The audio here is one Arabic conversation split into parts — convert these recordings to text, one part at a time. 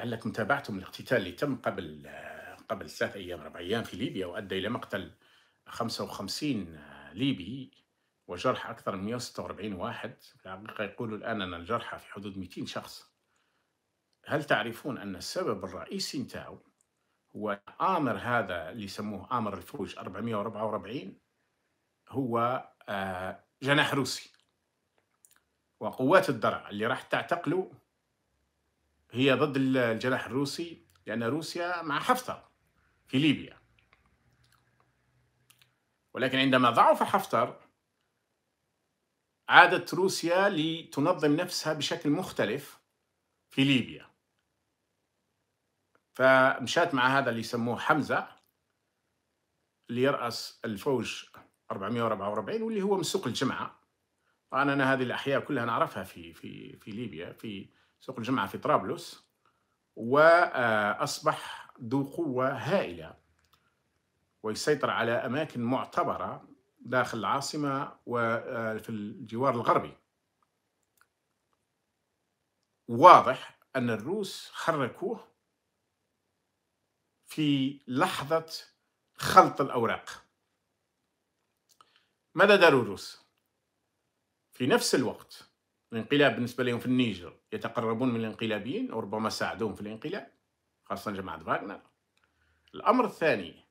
لعلكم تابعتم الاقتتال اللي تم قبل قبل ثلاث أيام أربع أيام في ليبيا وأدى إلى مقتل 55 ليبي وجرح أكثر من 146 واحد في الحقيقة يقولوا الآن أن الجرحى في حدود 200 شخص هل تعرفون أن السبب الرئيسي نتاعو هو آمر هذا اللي يسموه آمر الفوج 444 هو آه، جناح روسي وقوات الدرع اللي راح تعتقله هي ضد الجناح الروسي لأن روسيا مع حفتر في ليبيا ولكن عندما ضعف حفتر عادت روسيا لتنظم نفسها بشكل مختلف في ليبيا فمشات مع هذا اللي يسموه حمزة اللي يرأس الفوج 444 واللي هو من سوق الجمعة طبعا أنا هذه الأحياء كلها نعرفها في في في ليبيا في سوق الجمعة في طرابلس وأصبح ذو قوة هائلة ويسيطر على أماكن معتبرة داخل العاصمة وفي آه، الجوار الغربي واضح أن الروس حركوه في لحظة خلط الأوراق ماذا داروا الروس؟ في نفس الوقت الانقلاب بالنسبة لهم في النيجر يتقربون من الانقلابيين وربما ساعدوهم في الانقلاب خاصة جماعة فاغنر الأمر الثاني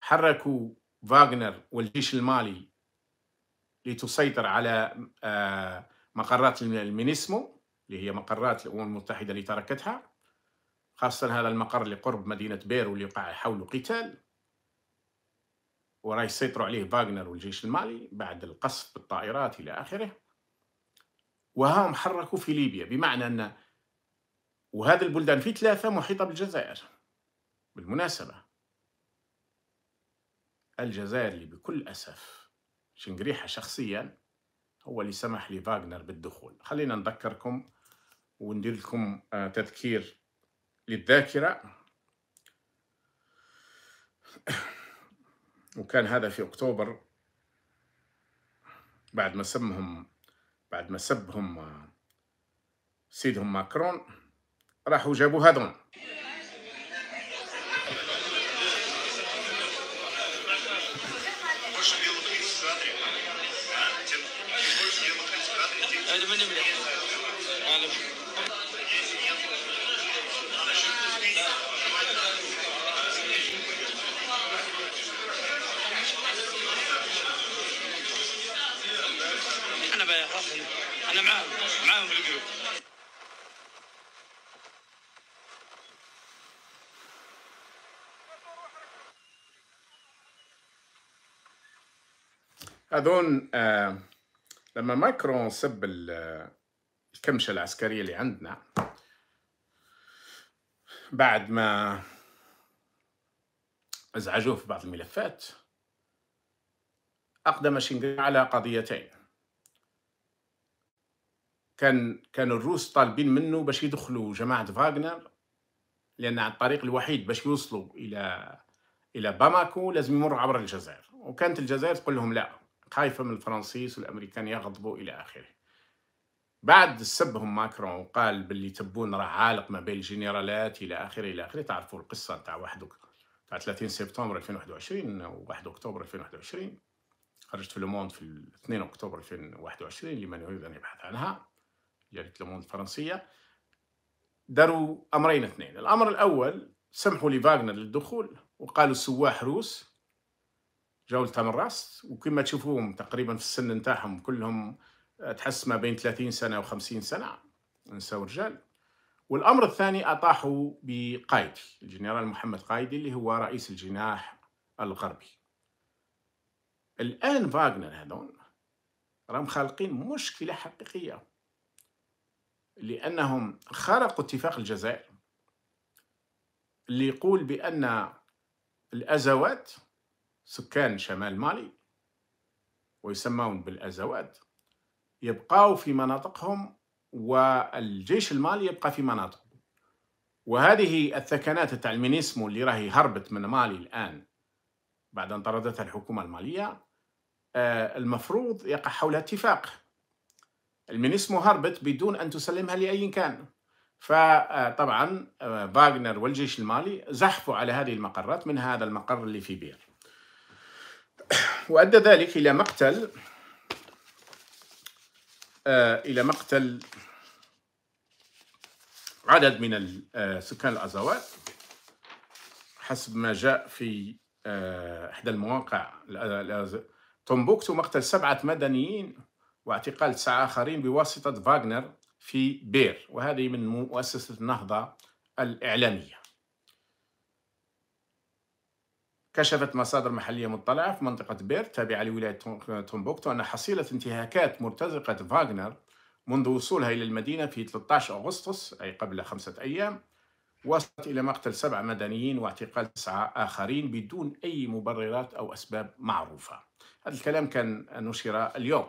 حركوا فاغنر والجيش المالي لتسيطر على آه، مقرات المينيسمو اللي هي مقرات الأمم المتحدة اللي تركتها خاصة هذا المقر اللي قرب مدينة بيرو اللي يقع حوله قتال وراه يسيطروا عليه فاغنر والجيش المالي بعد القصف بالطائرات إلى آخره وهاهم حركوا في ليبيا بمعنى أن وهذا البلدان في ثلاثة محيطة بالجزائر بالمناسبة الجزائر اللي بكل أسف شنقريحة شخصيا هو اللي سمح لفاغنر بالدخول خلينا نذكركم وندير لكم آه، تذكير للذاكرة وكان هذا في أكتوبر بعد ما سمهم بعد ما سبهم سيدهم ماكرون راحوا جابوا هادون انا معاهم معاهم بالجروب اظن آه لما ماكرون سب آه، الكمشه العسكريه اللي عندنا بعد ما ازعجوه في بعض الملفات اقدم شينغري على قضيتين كان كانوا الروس طالبين منه باش يدخلوا جماعه فاغنر لان الطريق الوحيد باش يوصلوا الى الى باماكو لازم يمر عبر الجزائر وكانت الجزائر تقول لهم لا خايفه من الفرنسيس والامريكان يغضبوا الى اخره بعد سبهم ماكرون وقال باللي تبون راه عالق ما بين الجنرالات الى اخره الى اخره تعرفوا القصه تاع واحد تاع 30 سبتمبر 2021 و1 اكتوبر 2021 خرجت في لوموند في 2 اكتوبر 2021 لمن يريد ان يبحث عنها جريدة يعني لوموند الفرنسية داروا أمرين اثنين الأمر الأول سمحوا لفاغنر للدخول وقالوا سواح روس جاو لتامراست وكما تشوفوهم تقريبا في السن نتاعهم كلهم آه، تحس ما بين 30 سنة و50 سنة نساء ورجال والأمر الثاني أطاحوا بقايدي الجنرال محمد قايدي اللي هو رئيس الجناح الغربي الآن فاغنر هذون راهم خالقين مشكلة حقيقية لأنهم خرقوا اتفاق الجزائر اللي يقول بأن الأزوات سكان شمال مالي ويسمون بالأزوات يبقاو في مناطقهم والجيش المالي يبقى في مناطقه وهذه الثكنات تاع المينيسمو اللي راهي هربت من مالي الآن بعد أن طردتها الحكومة المالية آه، المفروض يقع حولها اتفاق المينيسمو هربت بدون أن تسلمها لأي كان فطبعا فاغنر آه، والجيش المالي زحفوا على هذه المقرات من هذا المقر اللي في بير وأدى ذلك إلى مقتل آه، إلى مقتل عدد من آه، سكان الأزوات حسب ما جاء في إحدى المواقع تومبوكتو مقتل سبعة مدنيين واعتقال تسعة آخرين بواسطة فاغنر في بير وهذه من مؤسسة النهضة الإعلامية كشفت مصادر محلية مطلعة في منطقة بير تابعة لولاية تومبوكتو أن حصيلة انتهاكات مرتزقة فاغنر منذ وصولها إلى المدينة في 13 أغسطس أي قبل خمسة أيام وصلت إلى مقتل سبع مدنيين واعتقال تسعة آخرين بدون أي مبررات أو أسباب معروفة هذا الكلام كان نشر اليوم